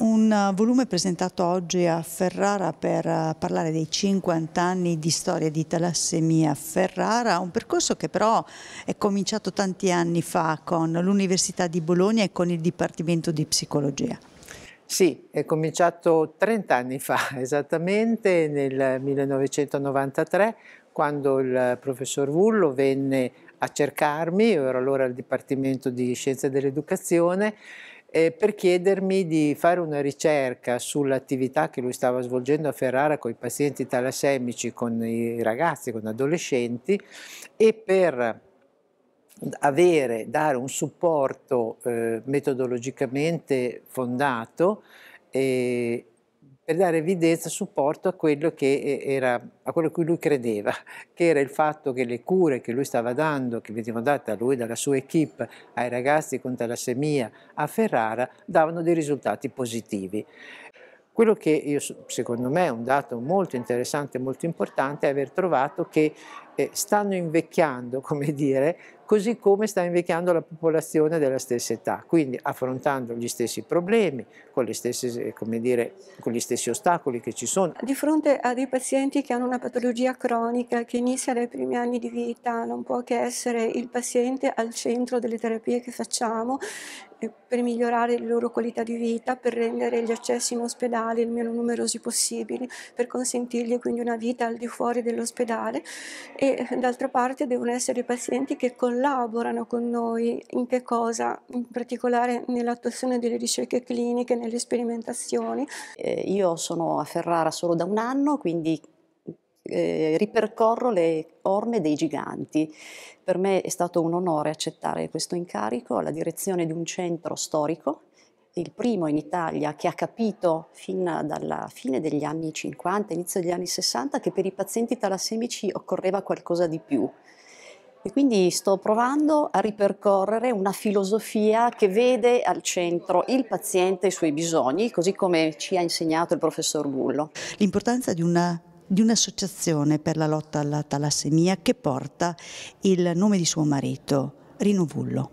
un eh, volume presentato oggi a Ferrara per eh, parlare dei 50 anni di storia di talassemia Ferrara, un percorso che però è cominciato tanti anni fa con l'Università di Bologna e con il Dipartimento di Psicologia. Sì, è cominciato 30 anni fa esattamente, nel 1993, quando il professor Vullo venne a cercarmi, io ero allora al Dipartimento di Scienze dell'Educazione eh, per chiedermi di fare una ricerca sull'attività che lui stava svolgendo a Ferrara con i pazienti talassemici, con i ragazzi, con adolescenti e per avere, dare un supporto eh, metodologicamente fondato e, eh, per dare evidenza e supporto a quello, che eh, era, a quello, cui lui credeva, che era il fatto che le cure che lui stava dando, che venivano date a lui, dalla sua equip, ai ragazzi con talassemia a Ferrara, davano dei risultati positivi. Quello che io, secondo me è un dato molto interessante e molto importante è aver trovato che eh, stanno invecchiando, come dire, così come sta invecchiando la popolazione della stessa età, quindi affrontando gli stessi problemi, con, stesse, dire, con, gli stessi ostacoli che ci sono. Di fronte a dei pazienti che hanno una patologia cronica che inizia dai primi anni di vita, non può che essere il paziente al centro delle terapie che facciamo eh, per migliorare la loro qualità di vita, per rendere gli accessi in ospedale il meno numerosi possibili, per consentirgli quindi una vita al di fuori dell'ospedale e d'altra parte devono essere i pazienti che collaborano con noi in che cosa? In particolare nell'attuazione delle ricerche cliniche, nelle sperimentazioni. Eh, io sono a Ferrara solo da un anno, quindi eh, ripercorro le orme dei giganti. Per me è stato un onore accettare questo incarico alla direzione di un centro storico il primo in Italia che ha capito fin dalla fine degli anni 50, inizio degli anni 60, che per i pazienti talassemici occorreva qualcosa di più. E quindi sto provando a ripercorrere una filosofia che vede al centro il paziente e i suoi bisogni, così come ci ha insegnato il professor Bullo. L'importanza di una di un'associazione per la lotta alla talassemia che porta il nome di suo marito, Rino Vullo.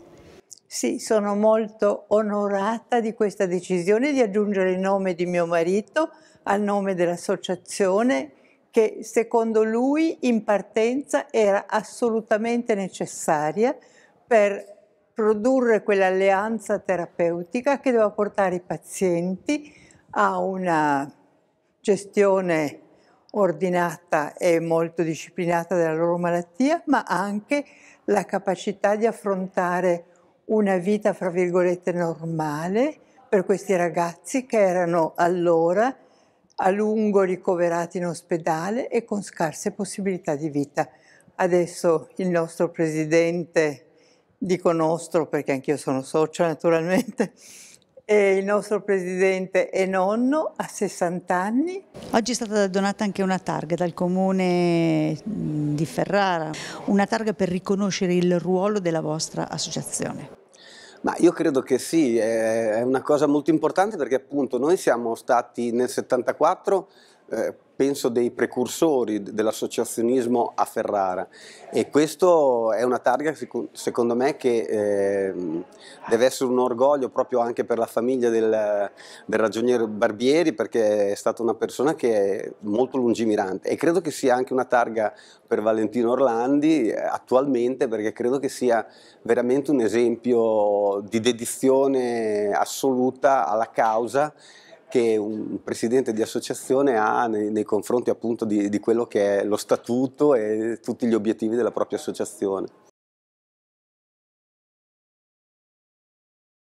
Sì, sono molto onorata di questa decisione di aggiungere il nome di mio marito al nome dell'associazione che secondo lui in partenza era assolutamente necessaria per produrre quell'alleanza terapeutica che doveva portare i pazienti a una gestione ordinata e molto disciplinata della loro malattia, ma anche la capacità di affrontare una vita, fra virgolette, normale per questi ragazzi che erano allora a lungo ricoverati in ospedale e con scarse possibilità di vita. Adesso il nostro presidente, dico nostro perché anch'io sono socio naturalmente, e il nostro presidente è nonno a 60 anni. Oggi è stata donata anche una targa dal comune mm, di Ferrara, una targa per riconoscere il ruolo della vostra associazione. Ma io credo che sì, è una cosa molto importante perché appunto noi siamo stati nel 74 eh, penso dei precursori dell'associazionismo a Ferrara e questo è una targa secondo me che eh, deve essere un orgoglio proprio anche per la famiglia del, del ragioniere Barbieri perché è stata una persona che è molto lungimirante e credo che sia anche una targa per Valentino Orlandi eh, attualmente perché credo che sia veramente un esempio di dedizione assoluta alla causa che un presidente di associazione ha nei, nei confronti appunto di, di quello che è lo statuto e tutti gli obiettivi della propria associazione.